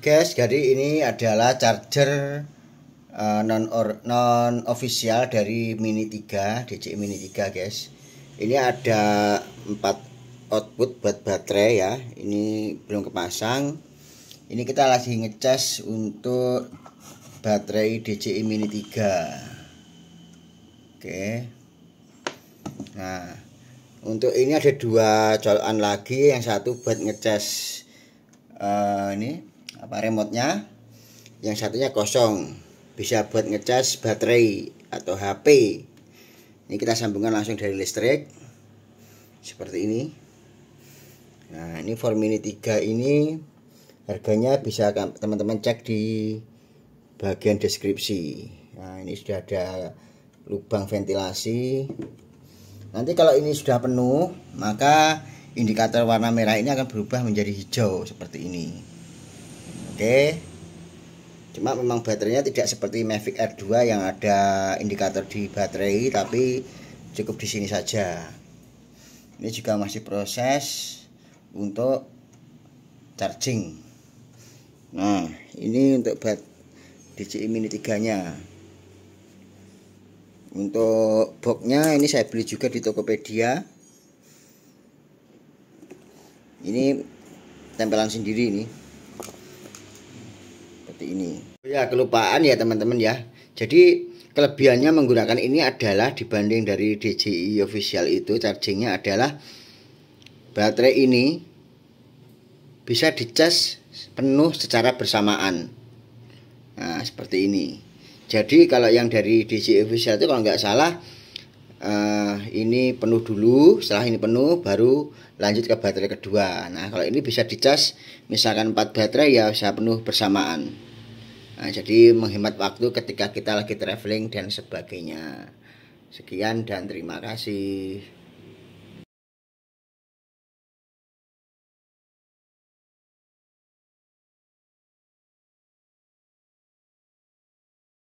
guys, jadi ini adalah charger uh, non or, non official dari Mini 3, DC Mini 3, guys. Ini ada 4 output buat baterai ya. Ini belum kepasang. Ini kita lagi ngecas untuk baterai DC Mini 3. Oke. Nah, untuk ini ada dua colokan lagi, yang satu buat ngecas uh, ini apa remote yang satunya kosong bisa buat ngecas baterai atau HP ini kita sambungkan langsung dari listrik seperti ini nah ini form mini 3 ini harganya bisa teman-teman cek di bagian deskripsi nah ini sudah ada lubang ventilasi nanti kalau ini sudah penuh maka indikator warna merah ini akan berubah menjadi hijau seperti ini cuma memang baterainya tidak seperti Mavic Air 2 yang ada indikator di baterai tapi cukup di sini saja ini juga masih proses untuk charging nah ini untuk bat DJI Mini 3 nya untuk boxnya ini saya beli juga di Tokopedia ini tempelan sendiri ini seperti ini ya kelupaan ya teman-teman ya jadi kelebihannya menggunakan ini adalah dibanding dari DJI official itu chargingnya adalah baterai ini bisa dicas penuh secara bersamaan nah seperti ini jadi kalau yang dari DJI official itu kalau nggak salah uh, ini penuh dulu setelah ini penuh baru lanjut ke baterai kedua nah kalau ini bisa dicas misalkan 4 baterai ya bisa penuh bersamaan nah, jadi menghemat waktu ketika kita lagi traveling dan sebagainya sekian dan terima kasih